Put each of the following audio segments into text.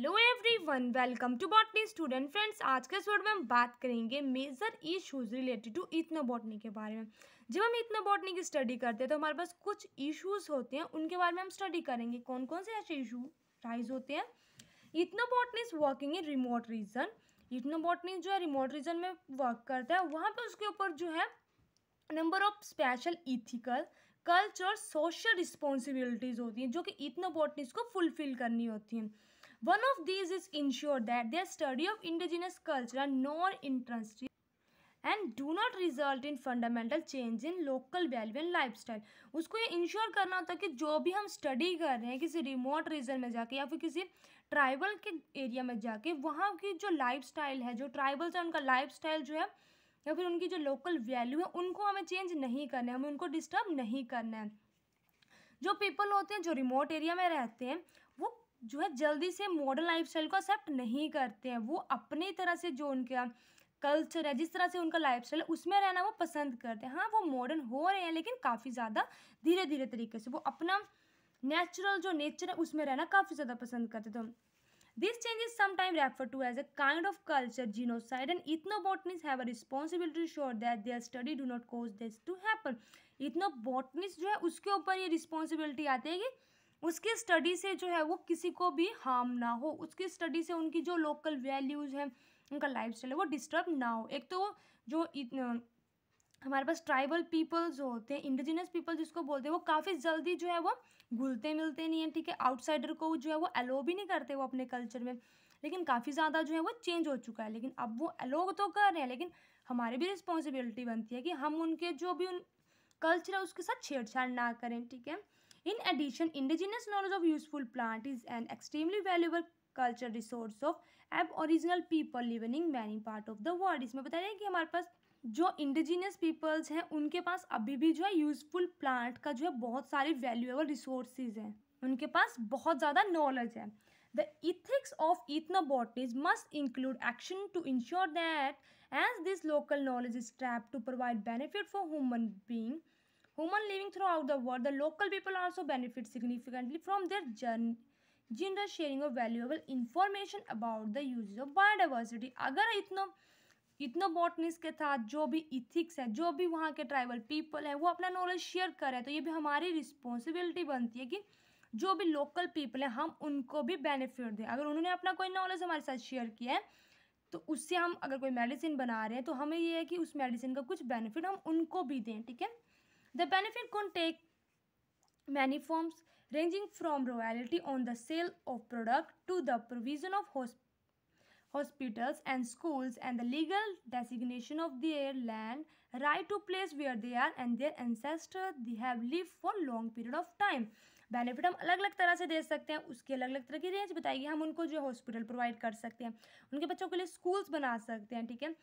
Hello everyone welcome to botany student friends आज के episode में हम बात करेंगे major issues related to ethnobotany के बारे में जब हम इतना बॉटनी की स्टडी करते हैं तो हमारे पास कुछ इश्यूज होते हैं उनके बारे में हम स्टडी करेंगे कौन कौन से ऐसे इशू राइज होते हैं ethnobotany is working in remote region ethnobotany जो है रिमोट रीजन में वर्क करता है वहाँ पर उसके ऊपर जो है number of special ethical culture social responsibilities होती हैं जो कि इतना बॉटनीस को फुलफिल करनी होती हैं One of these is ensure that their study of indigenous culture nor interest and do not result in fundamental change in local value and life style उसको ये इंश्योर करना होता है कि जो भी हम स्टडी कर रहे हैं किसी रिमोट रीजन में जाके या फिर किसी ट्राइबल के एरिया में जाके वहाँ की जो लाइफ स्टाइल है जो ट्राइबल्स है उनका लाइफ स्टाइल जो है या फिर उनकी जो लोकल वैल्यू है उनको हमें चेंज नहीं करना है हमें उनको डिस्टर्ब नहीं करना है जो पीपल होते हैं जो रिमोट एरिया में रहते हैं वो जो है जल्दी से मॉडर्न लाइफस्टाइल को एक्सेप्ट नहीं करते हैं वो अपनी तरह से जो उनका कल्चर है जिस तरह से उनका लाइफ स्टाइल उसमें रहना वो पसंद करते हैं हाँ वो मॉडर्न हो रहे हैं लेकिन काफ़ी ज़्यादा धीरे धीरे तरीके से वो अपना नेचुरल जो नेचर है उसमें रहना काफ़ी ज़्यादा पसंद करते थे दिस चेंज इज समाइम refer to as a kind of culture genocide and ethnobotanist have a responsibility to ensure that their study do not cause this to happen botanist जो है उसके ऊपर ये रिस्पॉन्सिबिलिटी आती है कि उसकी स्टडी से जो है वो किसी को भी हार्म ना हो उसकी स्टडी से उनकी जो लोकल वैल्यूज़ हैं उनका लाइफ है वो डिस्टर्ब ना हो एक तो जो हमारे पास ट्राइबल पीपल्स होते हैं इंडिजिनस पीपल जिसको बोलते हैं वो काफ़ी जल्दी जो है वो घुलते मिलते नहीं हैं ठीक है आउटसाइडर को जो है वो अलो भी नहीं करते वो अपने कल्चर में लेकिन काफ़ी ज़्यादा जो है वो चेंज हो चुका है लेकिन अब वो अलो तो कर रहे हैं लेकिन हमारे भी रिस्पॉन्सिबिलिटी बनती है कि हम उनके जो भी उन कल्चर है उसके साथ छेड़छाड़ ना करें ठीक है In addition, indigenous knowledge of useful plant is an extremely valuable cultural resource of aboriginal people living in many part of the world. इसमें बता रहे हैं कि हमारे पास जो indigenous peoples हैं उनके पास अभी भी जो useful plant का जो है बहुत सारे valuable resources हैं उनके पास बहुत ज़्यादा knowledge है the ethics of ethnobotanists must include action to ensure that as this local knowledge is trapped to provide benefit for human being. Throughout the world the local people people benefit significantly from their journey generous sharing of valuable information about the use of biodiversity अगर इतना इतना बॉटनिस के साथ जो भी ethics है जो भी वहाँ के ट्राइबल पीपल है वो अपना नॉलेज शेयर करें तो ये भी हमारी रिस्पॉन्सिबिलिटी बनती है कि जो भी लोकल पीपल है हम उनको भी बेनिफिट दें अगर उन्होंने अपना कोई नॉलेज हमारे साथ शेयर किया है तो उससे हम अगर कोई मेडिसिन बना रहे हैं तो हमें ये है कि उस मेडिसिन का कुछ बेनिफिट हम उनको भी दें ठीक है The benefit can take many forms ranging from royalty on the sale of product to the provision of hosp hospitals and schools and the legal designation of their land right to place where they are and their ancestors they have lived for long period of time benefit हम अलग अलग तरह से दे सकते हैं उसके अलग अलग तरह की रेंज बताएगी हम उनको जो हॉस्पिटल प्रोवाइड कर सकते हैं उनके बच्चों के लिए स्कूल्स बना सकते हैं ठीक है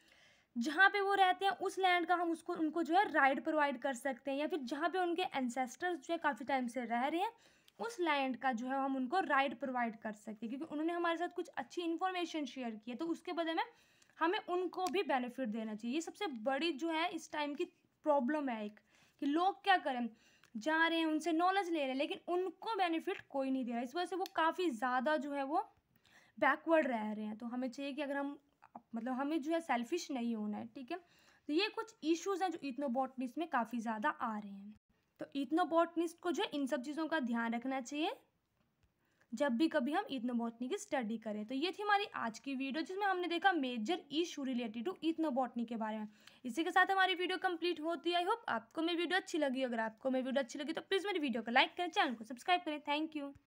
जहाँ पे वो रहते हैं उस लैंड का हम उसको उनको जो है राइड प्रोवाइड कर सकते हैं या फिर जहाँ पे उनके एनसेस्टर्स जो है काफ़ी टाइम से रह रहे हैं उस लैंड का जो है हम उनको राइड प्रोवाइड कर सकते हैं क्योंकि उन्होंने हमारे साथ कुछ अच्छी इन्फॉर्मेशन शेयर की है तो उसके बदले में हमें उनको भी बेनिफिट देना चाहिए ये सबसे बड़ी जो है इस टाइम की प्रॉब्लम है एक कि लोग क्या करें जा रहे हैं उनसे नॉलेज ले रहे हैं लेकिन उनको बेनिफिट कोई नहीं दे रहा इस वजह से वो काफ़ी ज़्यादा जो है वो बैकवर्ड रह रहे हैं तो हमें चाहिए कि अगर हम मतलब हमें जो है सेल्फिश नहीं होना है ठीक है तो ये कुछ इश्यूज हैं जो इथनोबॉटनिस्ट में काफ़ी ज़्यादा आ रहे हैं तो इथनोबॉटनिस्ट को जो है इन सब चीज़ों का ध्यान रखना चाहिए जब भी कभी हम इथनोबॉटनी की स्टडी करें तो ये थी हमारी आज की वीडियो जिसमें हमने देखा major issue related to ethnobotany के बारे में इसी के साथ हमारी वीडियो कंप्लीट होती है आई होप आपको मेरी वीडियो अच्छी लगी अगर आपको मेरी वीडियो अच्छी लगी तो प्लीज़ मेरी वीडियो को लाइक करें चैनल को सब्सक्राइब करें थैंक यू